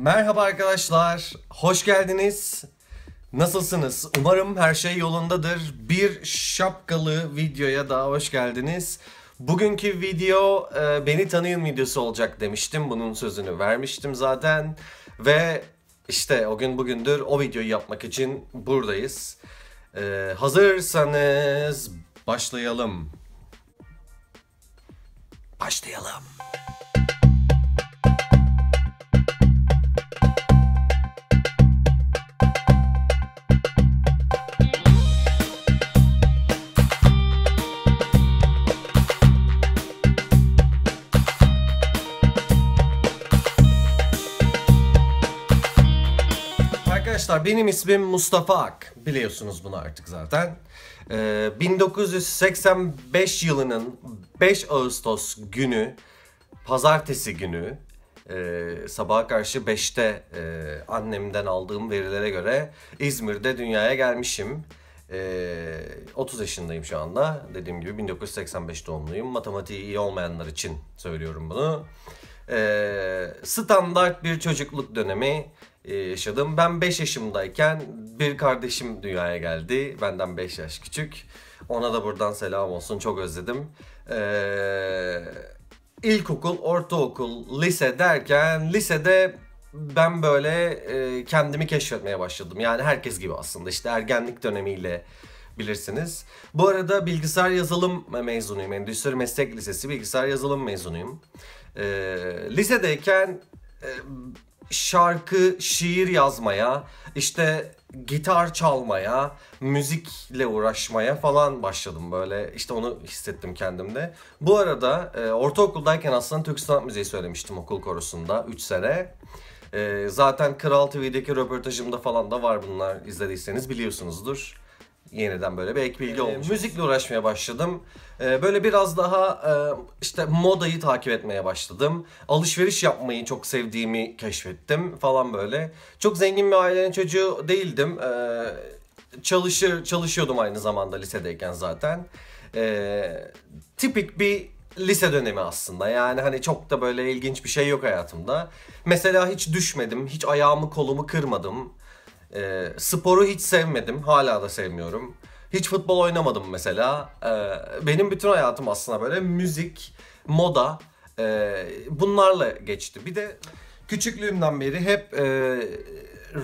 Merhaba arkadaşlar, hoş geldiniz. Nasılsınız? Umarım her şey yolundadır. Bir şapkalı videoya daha hoş geldiniz. Bugünkü video e, beni tanıyın videosu olacak demiştim. Bunun sözünü vermiştim zaten. Ve işte o gün bugündür o videoyu yapmak için buradayız. E, hazırsanız başlayalım. Başlayalım. arkadaşlar benim ismim Mustafa Ak. Biliyorsunuz bunu artık zaten. Ee, 1985 yılının 5 Ağustos günü, pazartesi günü e, sabaha karşı 5'te e, ee, annemden aldığım verilere göre İzmir'de dünyaya gelmişim. E, ee, 30 yaşındayım şu anda. Dediğim gibi 1985 doğumluyum. Matematiği iyi olmayanlar için söylüyorum bunu. E, standart bir çocukluk dönemi e, yaşadım. Ben 5 yaşımdayken bir kardeşim dünyaya geldi. Benden 5 yaş küçük. Ona da buradan selam olsun. Çok özledim. Ee, ilkokul, ortaokul, lise derken lisede ben böyle e, kendimi keşfetmeye başladım. Yani herkes gibi aslında işte ergenlik dönemiyle bilirsiniz. Bu arada bilgisayar yazılım mezunuyum. Endüstri Meslek Lisesi bilgisayar yazılım mezunuyum. E, lisedeyken e, şarkı, şiir yazmaya, işte gitar çalmaya, müzikle uğraşmaya falan başladım böyle. İşte onu hissettim kendimde. Bu arada e, ortaokuldayken aslında Türk Sanat Müziği söylemiştim okul korosunda 3 sene. E, zaten Kral TV'deki röportajımda falan da var bunlar izlediyseniz biliyorsunuzdur yeniden böyle bir ek bilgi ee, olmuş. Müzikle uğraşmaya başladım. Ee, böyle biraz daha e, işte modayı takip etmeye başladım. Alışveriş yapmayı çok sevdiğimi keşfettim falan böyle. Çok zengin bir ailenin çocuğu değildim. Ee, çalışır çalışıyordum aynı zamanda lisedeyken zaten. tipik bir lise dönemi aslında. Yani hani çok da böyle ilginç bir şey yok hayatımda. Mesela hiç düşmedim, hiç ayağımı kolumu kırmadım. E, sporu hiç sevmedim. Hala da sevmiyorum. Hiç futbol oynamadım mesela. E, benim bütün hayatım aslında böyle müzik, moda e, bunlarla geçti. Bir de küçüklüğümden beri hep e,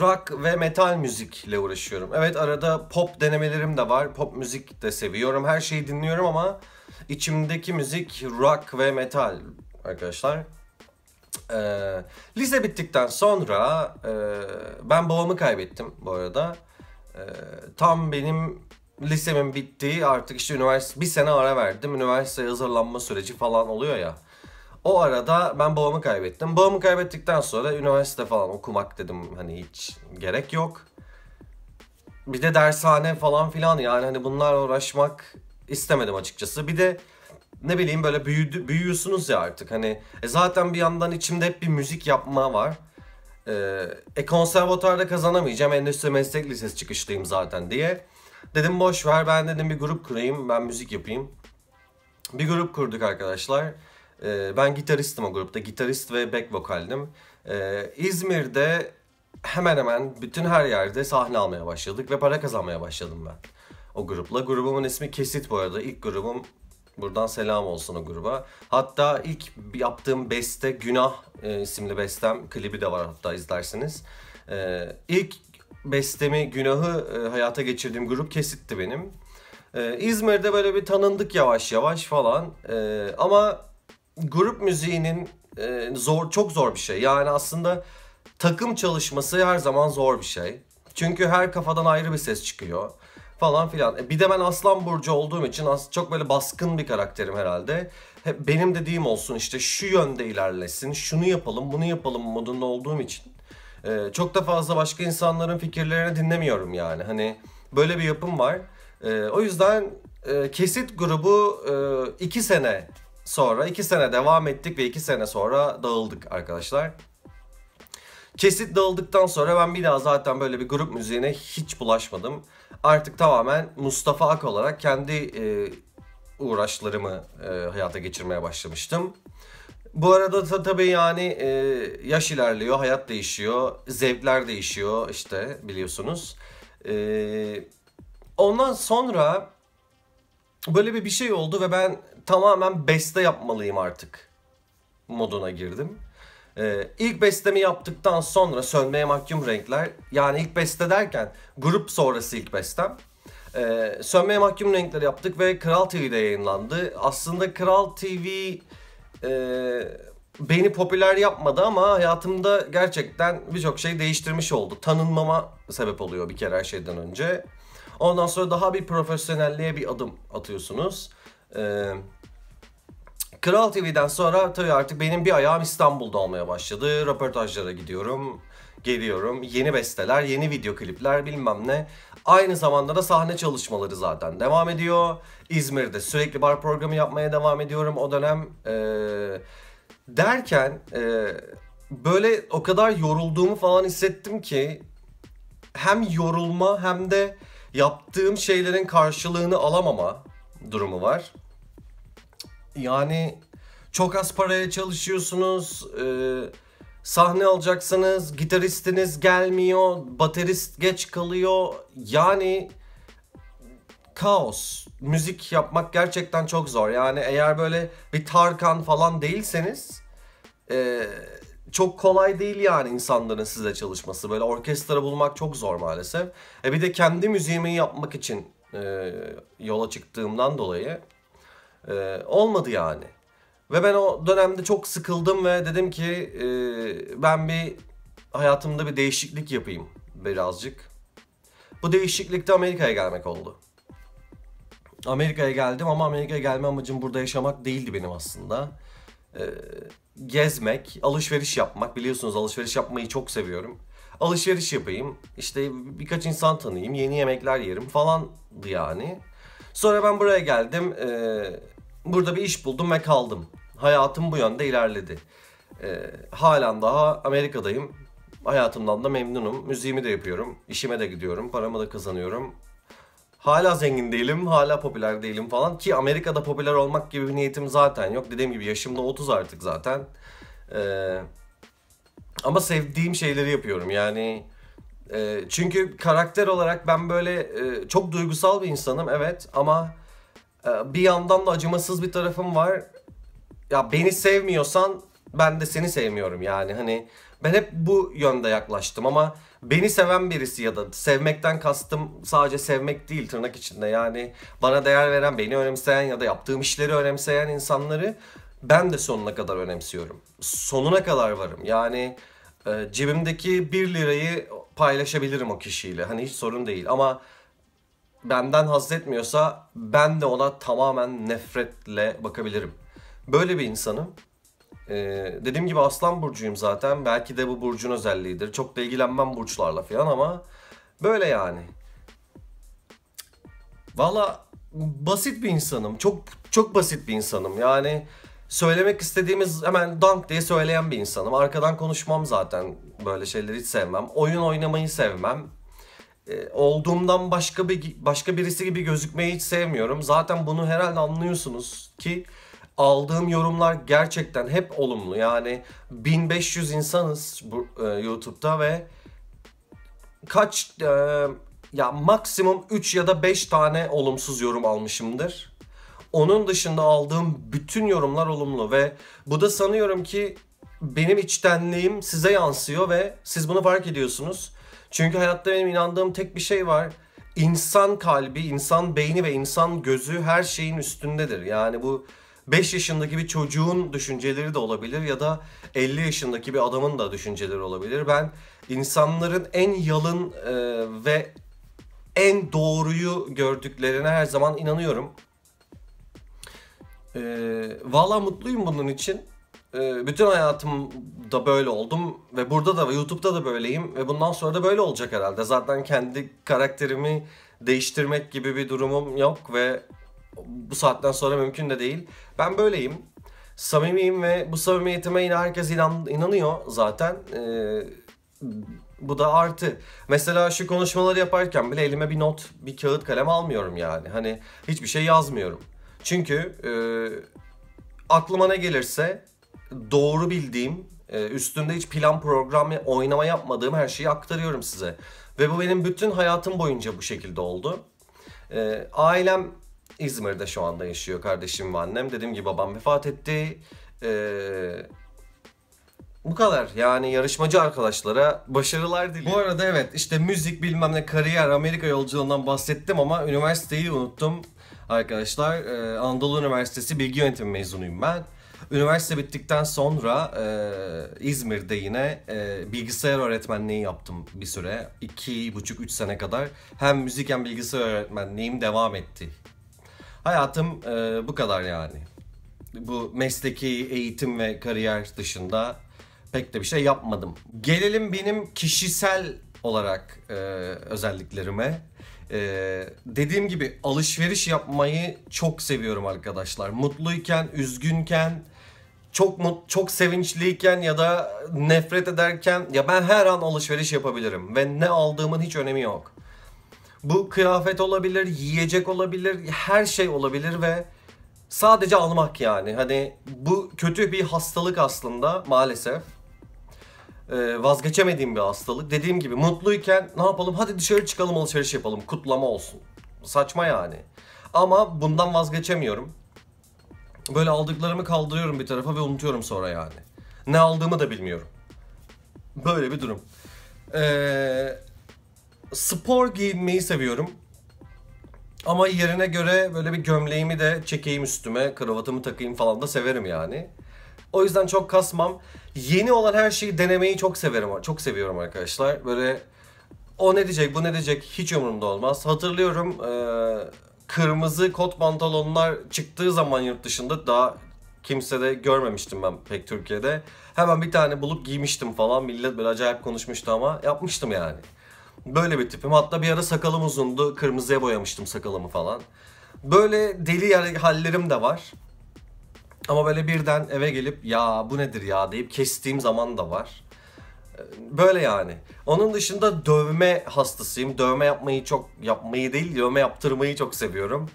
rock ve metal müzikle uğraşıyorum. Evet arada pop denemelerim de var. Pop müzik de seviyorum. Her şeyi dinliyorum ama içimdeki müzik rock ve metal arkadaşlar. E, lise bittikten sonra e, ben babamı kaybettim bu arada. E, tam benim lisemin bittiği artık işte üniversite bir sene ara verdim. Üniversiteye hazırlanma süreci falan oluyor ya. O arada ben babamı kaybettim. Babamı kaybettikten sonra üniversite falan okumak dedim hani hiç gerek yok. Bir de dershane falan filan yani hani bunlar uğraşmak istemedim açıkçası. Bir de ne bileyim böyle büyüdü, büyüyorsunuz ya artık hani e zaten bir yandan içimde hep bir müzik yapma var. Ee, e konservatuarda kazanamayacağım endüstri meslek lisesi çıkışlıyım zaten diye. Dedim boş ver ben dedim bir grup kurayım ben müzik yapayım. Bir grup kurduk arkadaşlar. Ee, ben gitaristim o grupta gitarist ve back vokaldim. Ee, İzmir'de hemen hemen bütün her yerde sahne almaya başladık ve para kazanmaya başladım ben. O grupla. Grubumun ismi Kesit bu arada. İlk grubum Buradan selam olsun o gruba. Hatta ilk yaptığım beste Günah e, isimli bestem. Klibi de var hatta izlersiniz. E, ilk bestemi Günah'ı e, hayata geçirdiğim grup Kesit'ti benim. E, İzmir'de böyle bir tanındık yavaş yavaş falan. E, ama grup müziğinin e, zor çok zor bir şey. Yani aslında takım çalışması her zaman zor bir şey. Çünkü her kafadan ayrı bir ses çıkıyor falan filan. E bir de ben Aslan Burcu olduğum için çok böyle baskın bir karakterim herhalde. Hep benim dediğim olsun işte şu yönde ilerlesin, şunu yapalım, bunu yapalım modunda olduğum için. E, çok da fazla başka insanların fikirlerini dinlemiyorum yani. Hani böyle bir yapım var. E, o yüzden e, kesit grubu 2 e, sene sonra, iki sene devam ettik ve iki sene sonra dağıldık arkadaşlar. Kesit dağıldıktan sonra ben bir daha zaten böyle bir grup müziğine hiç bulaşmadım artık tamamen Mustafa Ak olarak kendi e, uğraşlarımı e, hayata geçirmeye başlamıştım. Bu arada da tabii yani e, yaş ilerliyor, hayat değişiyor, zevkler değişiyor işte biliyorsunuz. E, ondan sonra böyle bir bir şey oldu ve ben tamamen beste yapmalıyım artık moduna girdim. Ee, ilk bestemi yaptıktan sonra Sönmeye Mahkum Renkler yani ilk beste derken grup sonrası ilk bestem. Ee, Sönmeye Mahkum Renkler yaptık ve Kral TV'de yayınlandı. Aslında Kral TV e, beni popüler yapmadı ama hayatımda gerçekten birçok şey değiştirmiş oldu. Tanınmama sebep oluyor bir kere her şeyden önce. Ondan sonra daha bir profesyonelliğe bir adım atıyorsunuz. Ee, Kral TV'den sonra tabii artık benim bir ayağım İstanbul'da olmaya başladı. Röportajlara gidiyorum, geliyorum. Yeni besteler, yeni video klipler bilmem ne. Aynı zamanda da sahne çalışmaları zaten devam ediyor. İzmir'de sürekli bar programı yapmaya devam ediyorum o dönem. Ee, derken e, böyle o kadar yorulduğumu falan hissettim ki hem yorulma hem de yaptığım şeylerin karşılığını alamama durumu var. Yani çok az paraya çalışıyorsunuz. Ee, sahne alacaksınız. Gitaristiniz gelmiyor. Baterist geç kalıyor. Yani kaos. Müzik yapmak gerçekten çok zor. Yani eğer böyle bir Tarkan falan değilseniz e, çok kolay değil yani insanların size çalışması. Böyle orkestra bulmak çok zor maalesef. E bir de kendi müziğimi yapmak için e, yola çıktığımdan dolayı ee, olmadı yani. Ve ben o dönemde çok sıkıldım ve dedim ki e, ben bir hayatımda bir değişiklik yapayım birazcık. Bu değişiklikte de Amerika'ya gelmek oldu. Amerika'ya geldim ama Amerika'ya gelme amacım burada yaşamak değildi benim aslında. Ee, gezmek, alışveriş yapmak. Biliyorsunuz alışveriş yapmayı çok seviyorum. Alışveriş yapayım, işte birkaç insan tanıyayım, yeni yemekler yerim falandı yani. Sonra ben buraya geldim. Ee, Burada bir iş buldum ve kaldım. Hayatım bu yönde ilerledi. Ee, halen daha Amerika'dayım. Hayatımdan da memnunum. Müziğimi de yapıyorum. işime de gidiyorum. Paramı da kazanıyorum. Hala zengin değilim, hala popüler değilim falan. Ki Amerika'da popüler olmak gibi bir niyetim zaten yok. Dediğim gibi yaşımda 30 artık zaten. Ee, ama sevdiğim şeyleri yapıyorum yani. E, çünkü karakter olarak ben böyle e, çok duygusal bir insanım evet ama ee, bir yandan da acımasız bir tarafım var. Ya beni sevmiyorsan ben de seni sevmiyorum yani hani ben hep bu yönde yaklaştım ama beni seven birisi ya da sevmekten kastım sadece sevmek değil tırnak içinde yani bana değer veren, beni önemseyen ya da yaptığım işleri önemseyen insanları ben de sonuna kadar önemsiyorum. Sonuna kadar varım. Yani e, cebimdeki 1 lirayı paylaşabilirim o kişiyle. Hani hiç sorun değil ama benden haz etmiyorsa ben de ona tamamen nefretle bakabilirim. Böyle bir insanım. Ee, dediğim gibi aslan burcuyum zaten. Belki de bu burcun özelliğidir. Çok da ilgilenmem burçlarla falan ama böyle yani. Valla basit bir insanım. Çok çok basit bir insanım. Yani söylemek istediğimiz hemen dank diye söyleyen bir insanım. Arkadan konuşmam zaten. Böyle şeyleri hiç sevmem. Oyun oynamayı sevmem. Ee, olduğumdan başka bir başka birisi gibi gözükmeyi hiç sevmiyorum. Zaten bunu herhalde anlıyorsunuz ki aldığım yorumlar gerçekten hep olumlu. Yani 1500 insanız bu e, YouTube'da ve kaç e, ya maksimum 3 ya da 5 tane olumsuz yorum almışımdır. Onun dışında aldığım bütün yorumlar olumlu ve bu da sanıyorum ki benim içtenliğim size yansıyor ve siz bunu fark ediyorsunuz. Çünkü hayatta benim inandığım tek bir şey var. İnsan kalbi, insan beyni ve insan gözü her şeyin üstündedir. Yani bu 5 yaşındaki bir çocuğun düşünceleri de olabilir ya da 50 yaşındaki bir adamın da düşünceleri olabilir. Ben insanların en yalın e, ve en doğruyu gördüklerine her zaman inanıyorum. E, Valla mutluyum bunun için. Ee, bütün hayatımda böyle oldum ve burada da YouTube'da da böyleyim ve bundan sonra da böyle olacak herhalde. Zaten kendi karakterimi değiştirmek gibi bir durumum yok ve bu saatten sonra mümkün de değil. Ben böyleyim. Samimiyim ve bu samimiyetime yine herkes inan, inanıyor zaten. Ee, bu da artı. Mesela şu konuşmaları yaparken bile elime bir not, bir kağıt kalem almıyorum yani. Hani hiçbir şey yazmıyorum. Çünkü e, aklıma ne gelirse doğru bildiğim, e, üstünde hiç plan program oynama yapmadığım her şeyi aktarıyorum size. Ve bu benim bütün hayatım boyunca bu şekilde oldu. E, ailem İzmir'de şu anda yaşıyor kardeşim ve annem. Dediğim gibi babam vefat etti. E, bu kadar. Yani yarışmacı arkadaşlara başarılar diliyorum. Bu arada evet işte müzik bilmem ne kariyer Amerika yolculuğundan bahsettim ama üniversiteyi unuttum. Arkadaşlar ee, Anadolu Üniversitesi Bilgi Yönetimi mezunuyum ben. Üniversite bittikten sonra e, İzmir'de yine e, bilgisayar öğretmenliği yaptım bir süre. buçuk üç sene kadar. Hem müzik hem bilgisayar öğretmenliğim devam etti. Hayatım e, bu kadar yani. Bu mesleki eğitim ve kariyer dışında pek de bir şey yapmadım. Gelelim benim kişisel olarak e, özelliklerime. Ee, dediğim gibi alışveriş yapmayı çok seviyorum arkadaşlar. Mutluyken, üzgünken, çok mut, çok sevinçliyken ya da nefret ederken ya ben her an alışveriş yapabilirim ve ne aldığımın hiç önemi yok. Bu kıyafet olabilir, yiyecek olabilir, her şey olabilir ve sadece almak yani. Hani bu kötü bir hastalık aslında maalesef. Ee, vazgeçemediğim bir hastalık. Dediğim gibi mutluyken ne yapalım hadi dışarı çıkalım alışveriş yapalım kutlama olsun. Saçma yani. Ama bundan vazgeçemiyorum. Böyle aldıklarımı kaldırıyorum bir tarafa ve unutuyorum sonra yani. Ne aldığımı da bilmiyorum. Böyle bir durum. Ee, spor giymeyi seviyorum. Ama yerine göre böyle bir gömleğimi de çekeyim üstüme, kravatımı takayım falan da severim yani. O yüzden çok kasmam. Yeni olan her şeyi denemeyi çok severim. Çok seviyorum arkadaşlar. Böyle o ne diyecek, bu ne diyecek hiç umurumda olmaz. Hatırlıyorum ee, kırmızı kot pantolonlar çıktığı zaman yurt dışında daha kimse de görmemiştim ben pek Türkiye'de. Hemen bir tane bulup giymiştim falan. Millet böyle acayip konuşmuştu ama yapmıştım yani. Böyle bir tipim. Hatta bir ara sakalım uzundu. Kırmızıya boyamıştım sakalımı falan. Böyle deli hallerim de var. Ama böyle birden eve gelip ya bu nedir ya deyip kestiğim zaman da var. Böyle yani. Onun dışında dövme hastasıyım. Dövme yapmayı çok yapmayı değil, dövme yaptırmayı çok seviyorum.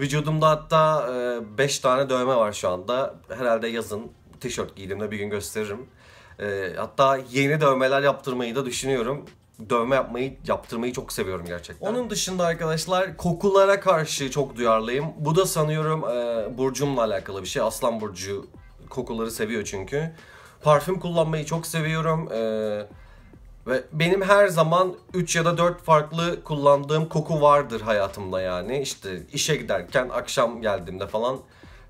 Vücudumda hatta 5 e, tane dövme var şu anda. Herhalde yazın tişört giydiğimde bir gün gösteririm. E, hatta yeni dövmeler yaptırmayı da düşünüyorum dövme yapmayı yaptırmayı çok seviyorum gerçekten. Onun dışında arkadaşlar kokulara karşı çok duyarlıyım. Bu da sanıyorum e, burcumla alakalı bir şey. Aslan burcu kokuları seviyor çünkü. Parfüm kullanmayı çok seviyorum. Ee, ve benim her zaman 3 ya da 4 farklı kullandığım koku vardır hayatımda yani. İşte işe giderken, akşam geldiğimde falan.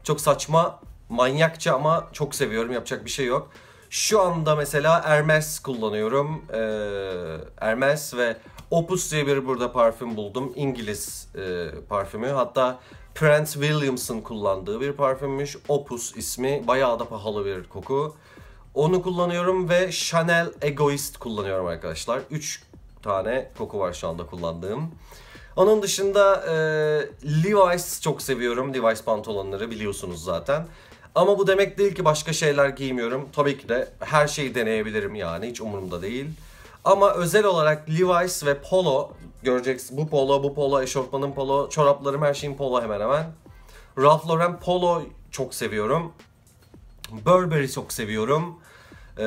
Çok saçma, manyakça ama çok seviyorum. Yapacak bir şey yok. Şu anda mesela Hermes kullanıyorum. Ee, Hermes ve Opus diye bir burada parfüm buldum. İngiliz e, parfümü. Hatta Prince Williams'ın kullandığı bir parfümmüş. Opus ismi. Bayağı da pahalı bir koku. Onu kullanıyorum ve Chanel Egoist kullanıyorum arkadaşlar. 3 tane koku var şu anda kullandığım. Onun dışında e, Levi's çok seviyorum. Levi's pantolonları biliyorsunuz zaten. Ama bu demek değil ki başka şeyler giymiyorum. Tabii ki de her şeyi deneyebilirim yani hiç umurumda değil. Ama özel olarak Levi's ve Polo göreceksiniz. Bu Polo, bu Polo, eşofmanım Polo, çoraplarım her şeyim Polo hemen hemen. Ralph Lauren Polo çok seviyorum. Burberry çok seviyorum. Ee,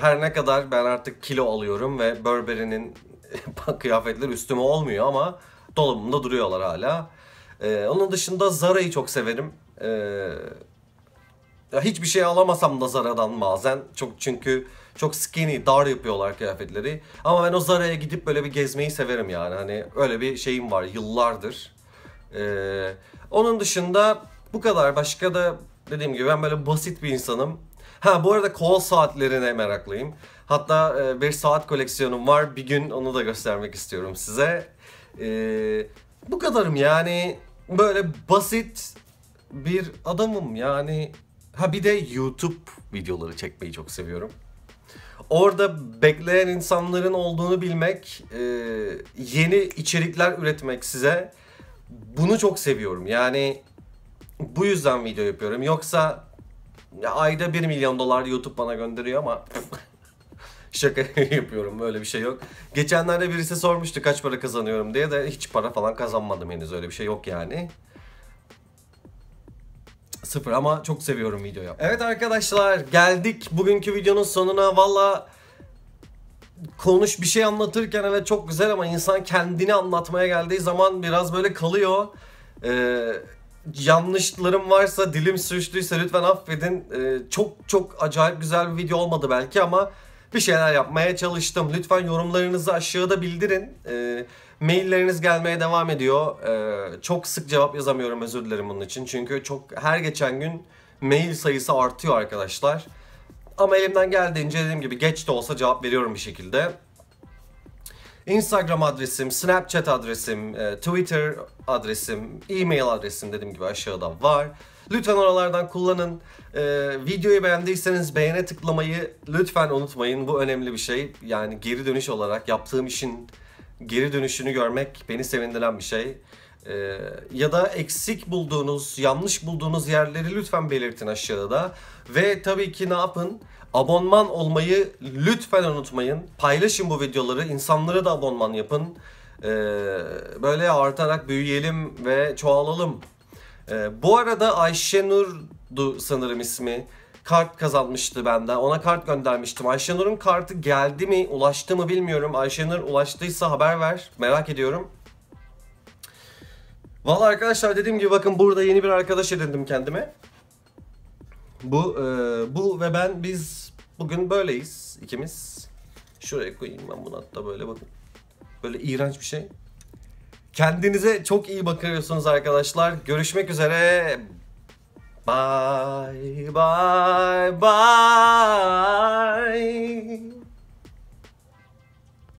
her ne kadar ben artık kilo alıyorum ve Burberry'nin kıyafetleri üstüme olmuyor ama dolabımda duruyorlar hala. Ee, onun dışında Zara'yı çok severim. Ee, hiçbir şey alamasam da Zara'dan bazen. Çok çünkü çok skinny, dar yapıyorlar kıyafetleri. Ama ben o Zara'ya gidip böyle bir gezmeyi severim yani. Hani öyle bir şeyim var yıllardır. Ee, onun dışında bu kadar. Başka da Dediğim gibi ben böyle basit bir insanım. Ha bu arada kol saatlerine meraklıyım. Hatta e, bir saat koleksiyonum var. Bir gün onu da göstermek istiyorum size. E, bu kadarım yani. Böyle basit bir adamım yani. Ha bir de YouTube videoları çekmeyi çok seviyorum. Orada bekleyen insanların olduğunu bilmek, e, yeni içerikler üretmek size bunu çok seviyorum. Yani bu yüzden video yapıyorum. Yoksa ya ayda 1 milyon dolar YouTube bana gönderiyor ama şaka yapıyorum Böyle bir şey yok. Geçenlerde birisi sormuştu kaç para kazanıyorum diye de hiç para falan kazanmadım henüz öyle bir şey yok yani. Sıfır ama çok seviyorum video yapmayı. Evet arkadaşlar geldik bugünkü videonun sonuna valla konuş bir şey anlatırken evet çok güzel ama insan kendini anlatmaya geldiği zaman biraz böyle kalıyor. Ee, yanlışlarım varsa, dilim sürçtüyse lütfen affedin. Ee, çok çok acayip güzel bir video olmadı belki ama bir şeyler yapmaya çalıştım. Lütfen yorumlarınızı aşağıda bildirin. Ee, mailleriniz gelmeye devam ediyor. Ee, çok sık cevap yazamıyorum özür dilerim bunun için. Çünkü çok her geçen gün mail sayısı artıyor arkadaşlar. Ama elimden geldiğince dediğim gibi geç de olsa cevap veriyorum bir şekilde. Instagram adresim, Snapchat adresim, e, Twitter adresim, e-mail adresim dediğim gibi aşağıda var. Lütfen oralardan kullanın. Ee, videoyu beğendiyseniz beğene tıklamayı lütfen unutmayın. Bu önemli bir şey. Yani geri dönüş olarak yaptığım işin geri dönüşünü görmek beni sevindiren bir şey. Ee, ya da eksik bulduğunuz, yanlış bulduğunuz yerleri lütfen belirtin aşağıda. Ve tabii ki ne yapın? Abonman olmayı lütfen unutmayın. Paylaşın bu videoları. İnsanlara da abonman yapın. Ee, böyle artarak büyüyelim ve çoğalalım. Ee, bu arada Ayşenur'du sanırım ismi. Kart kazanmıştı bende. Ona kart göndermiştim. Ayşenur'un kartı geldi mi, ulaştı mı bilmiyorum. Ayşenur ulaştıysa haber ver. Merak ediyorum. Valla arkadaşlar dediğim gibi bakın burada yeni bir arkadaş edindim kendime. Bu e, bu ve ben biz Bugün böyleyiz ikimiz. Şuraya koyayım ben bunu hatta böyle bakın. Böyle iğrenç bir şey. Kendinize çok iyi bakıyorsunuz arkadaşlar. Görüşmek üzere. Bye bye bye.